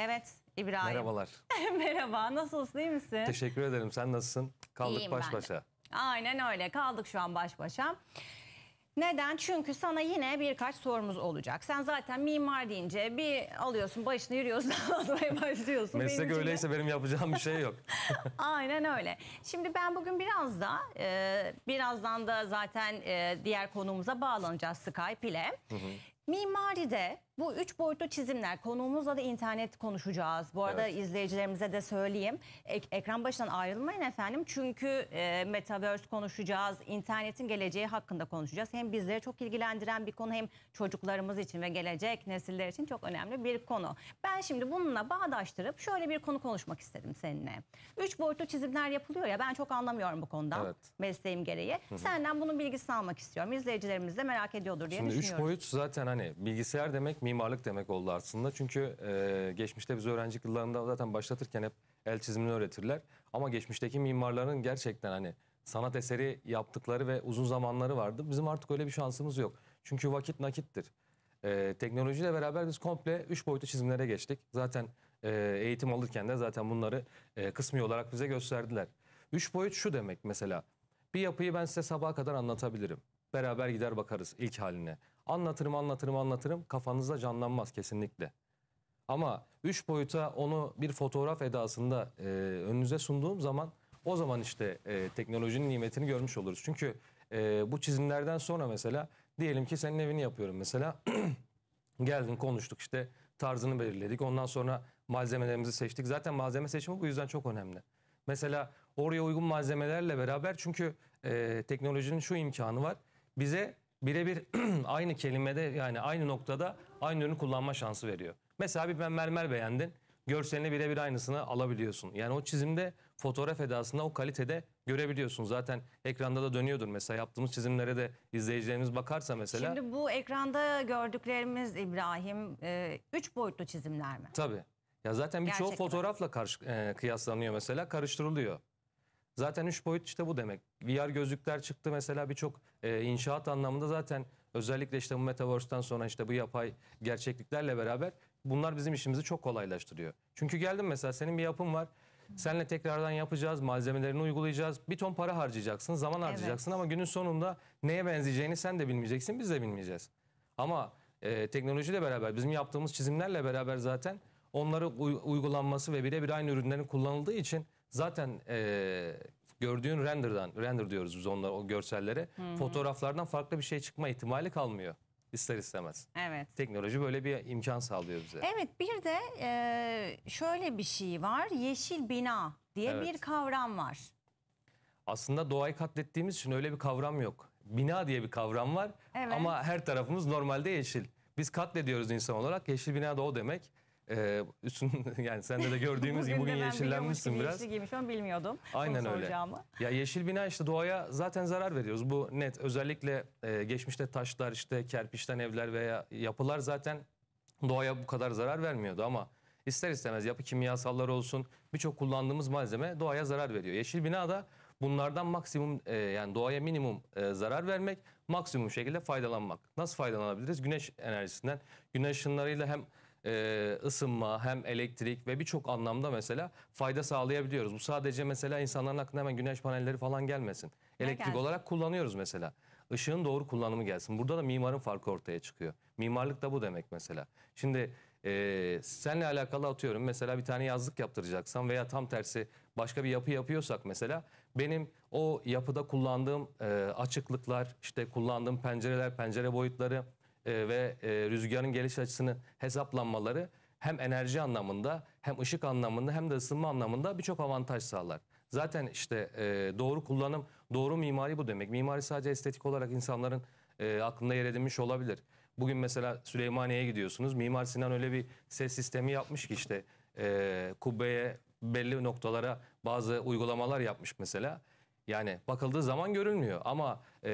Evet İbrahim. Merhabalar. Merhaba nasılsın iyi misin? Teşekkür ederim sen nasılsın? Kaldık İyiyim baş ben başa. Aynen öyle kaldık şu an baş başa. Neden? Çünkü sana yine birkaç sorumuz olacak. Sen zaten mimar deyince bir alıyorsun başını yürüyorsun anlatmaya başlıyorsun. Meslek benim öyleyse için. benim yapacağım bir şey yok. Aynen öyle. Şimdi ben bugün biraz da e, birazdan da zaten e, diğer konumuza bağlanacağız Skype ile. Hı hı. Mimaride bu üç boyutlu çizimler konuğumuzla da internet konuşacağız. Bu arada evet. izleyicilerimize de söyleyeyim. Ek ekran başından ayrılmayın efendim. Çünkü e, Metaverse konuşacağız. internetin geleceği hakkında konuşacağız. Hem bizleri çok ilgilendiren bir konu hem çocuklarımız için ve gelecek nesiller için çok önemli bir konu. Ben şimdi bununla bağdaştırıp şöyle bir konu konuşmak istedim seninle. Üç boyutlu çizimler yapılıyor ya ben çok anlamıyorum bu konuda Evet. Mesleğim gereği. Hı -hı. Senden bunun bilgisini almak istiyorum. İzleyicilerimiz de merak ediyordur diye şimdi düşünüyorum. Üç boyut zaten hani yani bilgisayar demek mimarlık demek oldu aslında. Çünkü e, geçmişte biz öğrencilik yıllarında zaten başlatırken hep el çizimini öğretirler. Ama geçmişteki mimarların gerçekten hani sanat eseri yaptıkları ve uzun zamanları vardı. Bizim artık öyle bir şansımız yok. Çünkü vakit nakittir. E, teknolojiyle beraber biz komple 3 boyutlu çizimlere geçtik. Zaten e, eğitim alırken de zaten bunları e, kısmi olarak bize gösterdiler. 3 boyut şu demek mesela. Bir yapıyı ben size sabaha kadar anlatabilirim. Beraber gider bakarız ilk haline. Anlatırım anlatırım anlatırım kafanızda canlanmaz kesinlikle. Ama üç boyuta onu bir fotoğraf edasında e, önünüze sunduğum zaman o zaman işte e, teknolojinin nimetini görmüş oluruz. Çünkü e, bu çizimlerden sonra mesela diyelim ki senin evini yapıyorum mesela. Geldin konuştuk işte tarzını belirledik. Ondan sonra malzemelerimizi seçtik. Zaten malzeme seçimi bu yüzden çok önemli. Mesela oraya uygun malzemelerle beraber çünkü e, teknolojinin şu imkanı var. Bize birebir aynı kelimede yani aynı noktada aynı ürünü kullanma şansı veriyor. Mesela bir ben mermer beğendin. Görselini birebir aynısını alabiliyorsun. Yani o çizimde fotoğraf edasında o kalitede görebiliyorsun. Zaten ekranda da dönüyordur mesela yaptığımız çizimlere de izleyicilerimiz bakarsa mesela. Şimdi bu ekranda gördüklerimiz İbrahim e, üç boyutlu çizimler mi? Tabii. Ya zaten birçok fotoğrafla karşı, e, kıyaslanıyor mesela karıştırılıyor. Zaten 3 boyut işte bu demek. VR gözlükler çıktı mesela birçok e, inşaat anlamında zaten özellikle işte bu Metaverse'den sonra işte bu yapay gerçekliklerle beraber bunlar bizim işimizi çok kolaylaştırıyor. Çünkü geldim mesela senin bir yapım var. Senle tekrardan yapacağız, malzemelerini uygulayacağız. Bir ton para harcayacaksın, zaman harcayacaksın evet. ama günün sonunda neye benzeyeceğini sen de bilmeyeceksin, biz de bilmeyeceğiz. Ama e, teknolojiyle beraber, bizim yaptığımız çizimlerle beraber zaten onları uygulanması ve birebir aynı ürünlerin kullanıldığı için zaten e, gördüğün render'dan render diyoruz biz onlar o görsellere Hı -hı. fotoğraflardan farklı bir şey çıkma ihtimali kalmıyor ister istemez. Evet. Teknoloji böyle bir imkan sağlıyor bize. Evet bir de e, şöyle bir şey var yeşil bina diye evet. bir kavram var. Aslında doğayı katlettiğimiz için öyle bir kavram yok. Bina diye bir kavram var evet. ama her tarafımız normalde yeşil. Biz katlediyoruz insan olarak yeşil bina da o demek. Ee, üstün yani sende de gördüğümüz gibi bugün yeşillenmişsin biraz. Yeşil giymiş ama bilmiyordum. Aynen öyle. Ya yeşil bina işte doğaya zaten zarar veriyoruz. Bu net. Özellikle e, geçmişte taşlar işte kerpiçten evler veya yapılar zaten doğaya bu kadar zarar vermiyordu ama ister istemez yapı kimyasalları olsun birçok kullandığımız malzeme doğaya zarar veriyor. Yeşil bina da bunlardan maksimum e, yani doğaya minimum e, zarar vermek, maksimum şekilde faydalanmak. Nasıl faydalanabiliriz? Güneş enerjisinden. Güneş ışınlarıyla hem e, ısınma hem elektrik ve birçok anlamda mesela fayda sağlayabiliyoruz. Bu sadece mesela insanların aklına hemen güneş panelleri falan gelmesin. Elektrik gelsin? olarak kullanıyoruz mesela. Işığın doğru kullanımı gelsin. Burada da mimarın farkı ortaya çıkıyor. Mimarlık da bu demek mesela. Şimdi e, senle alakalı atıyorum mesela bir tane yazlık yaptıracaksan veya tam tersi başka bir yapı yapıyorsak mesela benim o yapıda kullandığım e, açıklıklar işte kullandığım pencereler pencere boyutları e, ve e, rüzgarın geliş açısını hesaplanmaları hem enerji anlamında hem ışık anlamında hem de ısınma anlamında birçok avantaj sağlar. Zaten işte e, doğru kullanım, doğru mimari bu demek. Mimari sadece estetik olarak insanların aklında yer edinmiş olabilir. Bugün mesela Süleymaniye'ye gidiyorsunuz. Mimar Sinan öyle bir ses sistemi yapmış ki işte kubbeye belli noktalara bazı uygulamalar yapmış mesela. Yani bakıldığı zaman görülmüyor ama e,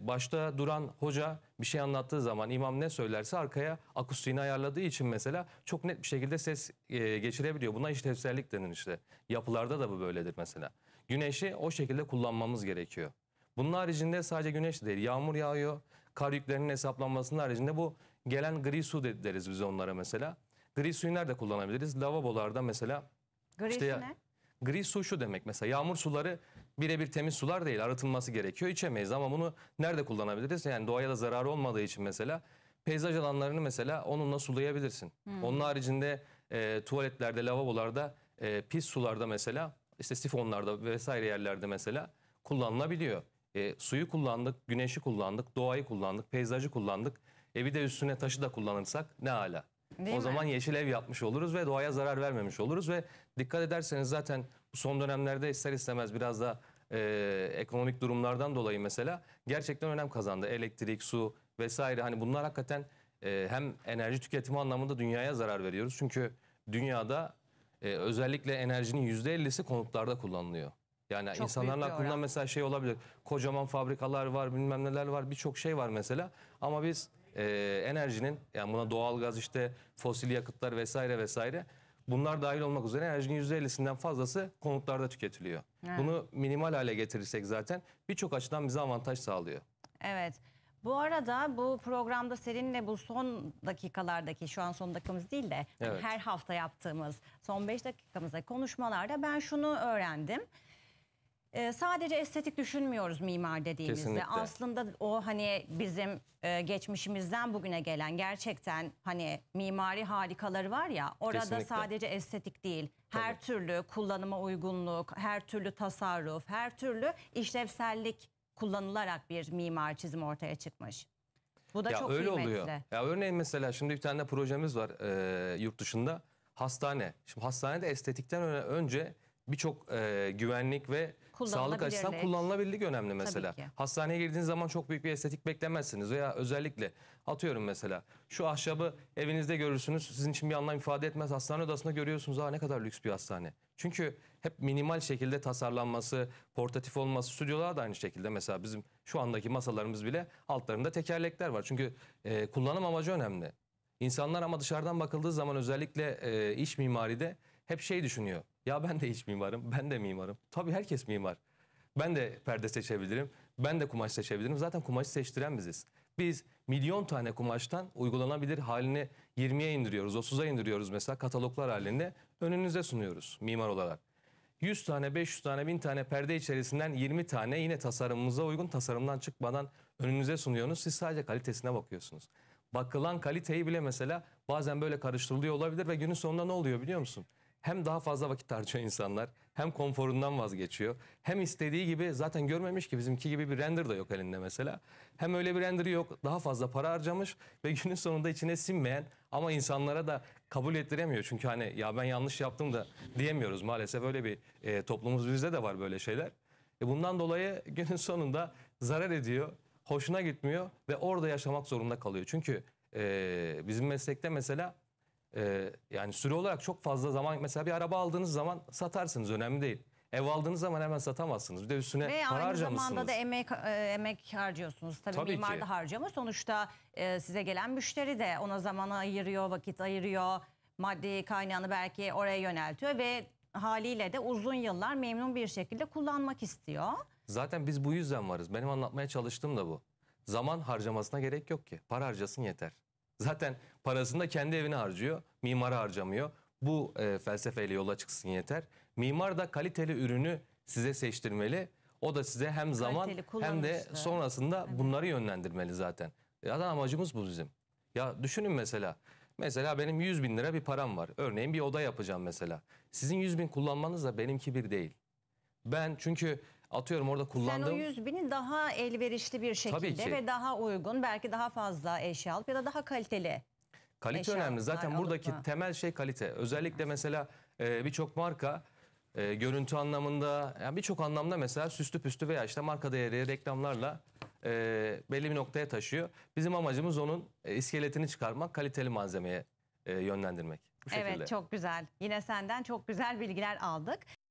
başta duran hoca bir şey anlattığı zaman imam ne söylerse arkaya akustiğini ayarladığı için mesela çok net bir şekilde ses e, geçirebiliyor. Buna işte işlevsellik denir işte. Yapılarda da bu böyledir mesela. Güneşi o şekilde kullanmamız gerekiyor. Bunun haricinde sadece güneş değil yağmur yağıyor. Kar yüklerinin hesaplanmasının haricinde bu gelen gri su deriz biz onlara mesela. Gri suyu nerede kullanabiliriz? Lavabolarda mesela. Gri işte, ne? Gri su şu demek mesela yağmur suları birebir temiz sular değil arıtılması gerekiyor içemeyiz ama bunu nerede kullanabiliriz? Yani doğaya da zararı olmadığı için mesela peyzaj alanlarını mesela onunla sulayabilirsin. Hmm. Onun haricinde e, tuvaletlerde, lavabolarda, e, pis sularda mesela işte sifonlarda vesaire yerlerde mesela kullanılabiliyor. E, suyu kullandık, güneşi kullandık, doğayı kullandık, peyzajı kullandık. E bir de üstüne taşı da kullanırsak ne hala? Değil o mi? zaman yeşil ev yapmış oluruz ve doğaya zarar vermemiş oluruz ve dikkat ederseniz zaten son dönemlerde ister istemez biraz da e, ekonomik durumlardan dolayı mesela gerçekten önem kazandı. Elektrik, su vesaire hani bunlar hakikaten e, hem enerji tüketimi anlamında dünyaya zarar veriyoruz. Çünkü dünyada e, özellikle enerjinin %50'si konutlarda kullanılıyor. Yani Çok insanların aklında mesela şey olabilir. Kocaman fabrikalar var, bilmem neler var, birçok şey var mesela. Ama biz e, enerjinin yani buna doğalgaz işte fosil yakıtlar vesaire vesaire bunlar dahil olmak üzere enerjinin %50'sinden fazlası konutlarda tüketiliyor. Evet. Bunu minimal hale getirirsek zaten birçok açıdan bize avantaj sağlıyor. Evet. Bu arada bu programda seninle bu son dakikalardaki şu an son dakikamız değil de hani evet. her hafta yaptığımız son 5 dakikamızda konuşmalarda ben şunu öğrendim e, sadece estetik düşünmüyoruz mimar dediğimizde. Kesinlikle. Aslında o hani bizim e, geçmişimizden bugüne gelen gerçekten hani mimari harikaları var ya orada Kesinlikle. sadece estetik değil. Her Tabii. türlü kullanıma uygunluk, her türlü tasarruf, her türlü işlevsellik kullanılarak bir mimar çizim ortaya çıkmış. Bu da ya çok öyle kıymetli. oluyor. Ya örneğin mesela şimdi bir tane projemiz var e, yurt dışında hastane. Şimdi hastanede estetikten önce birçok e, güvenlik ve sağlık açısından kullanılabilirlik önemli mesela. Hastaneye girdiğiniz zaman çok büyük bir estetik beklemezsiniz veya özellikle atıyorum mesela şu ahşabı evinizde görürsünüz sizin için bir anlam ifade etmez hastane odasında görüyorsunuz aa ne kadar lüks bir hastane. Çünkü hep minimal şekilde tasarlanması, portatif olması, stüdyolar da aynı şekilde mesela bizim şu andaki masalarımız bile altlarında tekerlekler var. Çünkü e, kullanım amacı önemli. İnsanlar ama dışarıdan bakıldığı zaman özellikle e, iş mimaride hep şey düşünüyor. Ya ben de iç mimarım, ben de mimarım. Tabii herkes mimar. Ben de perde seçebilirim, ben de kumaş seçebilirim. Zaten kumaşı seçtiren biziz. Biz milyon tane kumaştan uygulanabilir halini 20'ye indiriyoruz, 30'a indiriyoruz mesela kataloglar halinde önünüze sunuyoruz mimar olarak. 100 tane, 500 tane, 1000 tane perde içerisinden 20 tane yine tasarımımıza uygun tasarımdan çıkmadan önünüze sunuyorsunuz. Siz sadece kalitesine bakıyorsunuz. Bakılan kaliteyi bile mesela bazen böyle karıştırılıyor olabilir ve günün sonunda ne oluyor biliyor musun? hem daha fazla vakit harcıyor insanlar hem konforundan vazgeçiyor hem istediği gibi zaten görmemiş ki bizimki gibi bir render da yok elinde mesela. Hem öyle bir render yok daha fazla para harcamış ve günün sonunda içine sinmeyen ama insanlara da kabul ettiremiyor. Çünkü hani ya ben yanlış yaptım da diyemiyoruz maalesef öyle bir e, toplumumuz bizde de var böyle şeyler. E bundan dolayı günün sonunda zarar ediyor, hoşuna gitmiyor ve orada yaşamak zorunda kalıyor. Çünkü e, bizim meslekte mesela ee, yani süre olarak çok fazla zaman mesela bir araba aldığınız zaman satarsınız önemli değil. Ev aldığınız zaman hemen satamazsınız. Bir de üstüne Ve para aynı zamanda da emek e, emek harcıyorsunuz. Tabii, Tabii mimar ki. da harcama. Sonuçta e, size gelen müşteri de ona zamanı ayırıyor, vakit ayırıyor. Maddi kaynağını belki oraya yöneltiyor ve haliyle de uzun yıllar memnun bir şekilde kullanmak istiyor. Zaten biz bu yüzden varız. Benim anlatmaya çalıştığım da bu. Zaman harcamasına gerek yok ki. Para harcasın yeter. Zaten parasını da kendi evine harcıyor, mimara harcamıyor. Bu e, felsefeyle yola çıksın yeter. Mimar da kaliteli ürünü size seçtirmeli. O da size hem zaman Kaliteli, hem de kullanışlı. sonrasında bunları yönlendirmeli zaten. Ya da amacımız bu bizim. Ya düşünün mesela. Mesela benim 100 bin lira bir param var. Örneğin bir oda yapacağım mesela. Sizin 100 bin kullanmanız da benimki bir değil. Ben çünkü atıyorum orada kullandığım... Sen o 100 bini daha elverişli bir şekilde ve daha uygun belki daha fazla eşya alıp ya da daha kaliteli Kalite önemli. Zaten buradaki mu? temel şey kalite. Özellikle mesela e, birçok marka e, görüntü anlamında yani birçok anlamda mesela süslü püslü veya işte marka değeri reklamlarla e, belli bir noktaya taşıyor. Bizim amacımız onun e, iskeletini çıkarmak, kaliteli malzemeye e, yönlendirmek. Bu Evet çok güzel. Yine senden çok güzel bilgiler aldık.